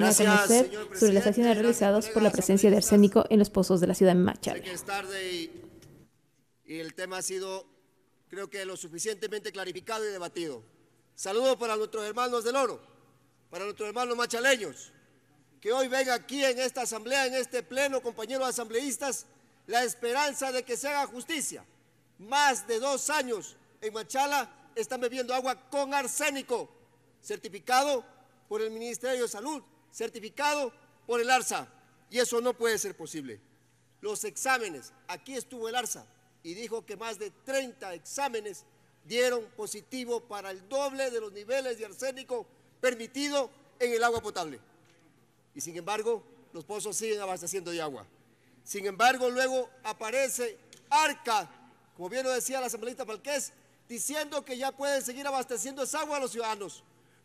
Gracias, a conocer sobre las acciones realizadas por la presencia de arsénico en los pozos de la ciudad de Machala. Es tarde y, y, el tema ha sido, creo que, lo suficientemente clarificado y debatido. Saludos para nuestros hermanos del oro, para nuestros hermanos machaleños, que hoy ven aquí en esta asamblea, en este pleno, compañeros asambleístas, la esperanza de que se haga justicia. Más de dos años en Machala están bebiendo agua con arsénico, certificado por el Ministerio de Salud certificado por el ARSA. Y eso no puede ser posible. Los exámenes, aquí estuvo el ARSA y dijo que más de 30 exámenes dieron positivo para el doble de los niveles de arsénico permitido en el agua potable. Y sin embargo, los pozos siguen abasteciendo de agua. Sin embargo, luego aparece ARCA, como bien lo decía la asambleísta Falqués, diciendo que ya pueden seguir abasteciendo esa agua a los ciudadanos.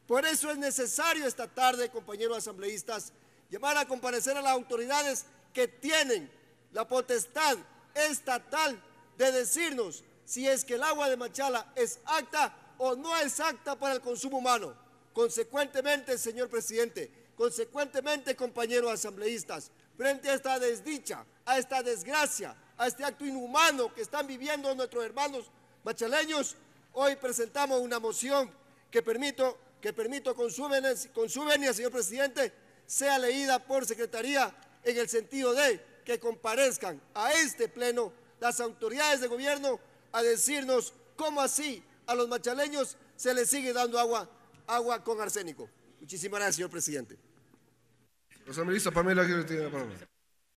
Por eso es necesario esta tarde, compañeros asambleístas, llamar a comparecer a las autoridades que tienen la potestad estatal de decirnos si es que el agua de Machala es acta o no es acta para el consumo humano. Consecuentemente, señor presidente, consecuentemente, compañeros asambleístas, frente a esta desdicha, a esta desgracia, a este acto inhumano que están viviendo nuestros hermanos machaleños, hoy presentamos una moción que permito que permito con su, venia, señor presidente, sea leída por secretaría en el sentido de que comparezcan a este pleno las autoridades de gobierno a decirnos cómo así a los machaleños se les sigue dando agua, agua con arsénico. Muchísimas gracias, señor presidente. Los Pamela, tiene palabra.